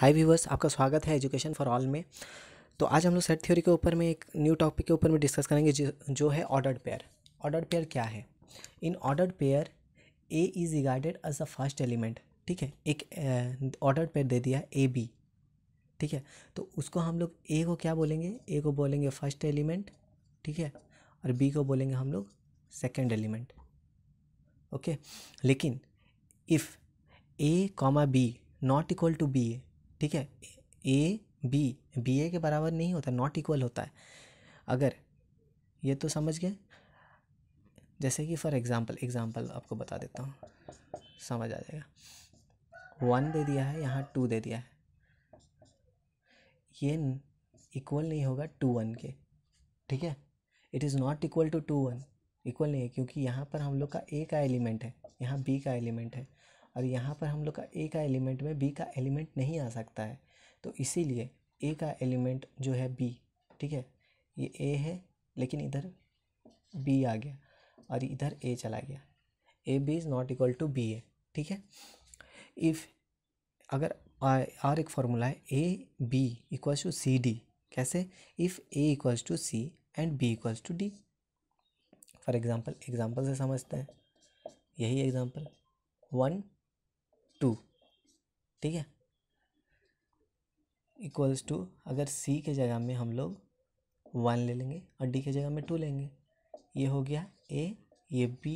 हाय viewers आपका स्वागत है एजुकेशन फॉर ऑल में तो आज हम लोग सेट थ्योरी के ऊपर में एक न्यू टॉपिक के ऊपर में डिस्कस करेंगे जो जो है ऑर्डर्ड पेयर ऑर्डर्ड पेयर क्या है in ordered pair A is regarded as a first element ठीक है एक ऑर्डर्ड पेयर दे दिया ए बी ठीक है तो उसको हम लोग ए को क्या बोलेंगे ए को बोलेंगे फर्स्ट एलिमेंट ठीक है और बी को बोलेंगे हम लोग सेकेंड एलिमेंट ओके लेकिन if A comma B not equal to B ठीक है ए बी बी ए के बराबर नहीं होता नॉट इक्वल होता है अगर ये तो समझ गए जैसे कि फॉर एग्ज़ाम्पल एग्ज़ाम्पल आपको बता देता हूँ समझ आ जाएगा वन दे दिया है यहाँ टू दे दिया है ये इक्वल नहीं होगा टू वन के ठीक है it is not equal to two one equal नहीं है क्योंकि यहाँ पर हम लोग का ए का एलिमेंट है यहाँ बी का एलिमेंट है और यहाँ पर हम लोग का ए का एलिमेंट में बी का एलिमेंट नहीं आ सकता है तो इसीलिए ए का एलिमेंट जो है बी ठीक है ये ए है लेकिन इधर बी आ गया और इधर ए चला गया A B is not equal to B A ठीक है इफ़ अगर और एक फार्मूला है A B equals to C D कैसे if A equals to C and B equals to D for example example से समझते हैं यही एग्जाम्पल वन टू ठीक है इक्वल्स टू अगर सी के जगह में हम लोग वन ले लेंगे और डी के जगह में टू लेंगे ये हो गया ए ये बी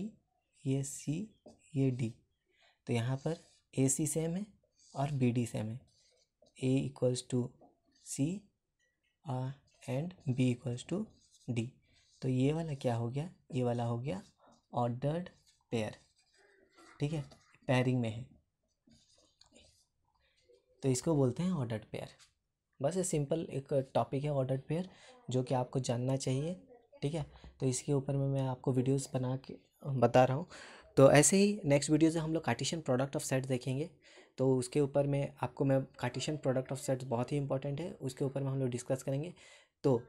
ये सी ये डी तो यहाँ पर ए सी सेम है और बी डी सेम है A equals to C and B equals to D तो ये वाला क्या हो गया ये वाला हो गया ऑर्डर्ड पेयर ठीक है पेयरिंग में है तो इसको बोलते हैं ऑर्डर्ड पेयर बस ये सिंपल एक टॉपिक है ऑर्डर्ड पेयर जो कि आपको जानना चाहिए ठीक है तो इसके ऊपर में मैं आपको वीडियोस बना के बता रहा हूँ तो ऐसे ही नेक्स्ट वीडियो से हम लोग कार्टिशन प्रोडक्ट ऑफ सेट देखेंगे तो उसके ऊपर में आपको मैं कार्टिशन प्रोडक्ट ऑफ सेट्स बहुत ही इंपॉर्टेंट है उसके ऊपर में हम लोग डिस्कस करेंगे तो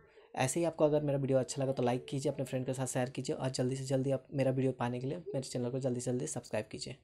ऐसे ही आपको अगर मेरा वीडियो अच्छा लगा तो लाइक कीजिए अपने फ्रेंड के साथ शेयर कीजिए और जल्दी से जल्दी आप मेरा वीडियो पाने के लिए मेरे चैनल को जल्दी से जल्दी सब्सक्राइब कीजिए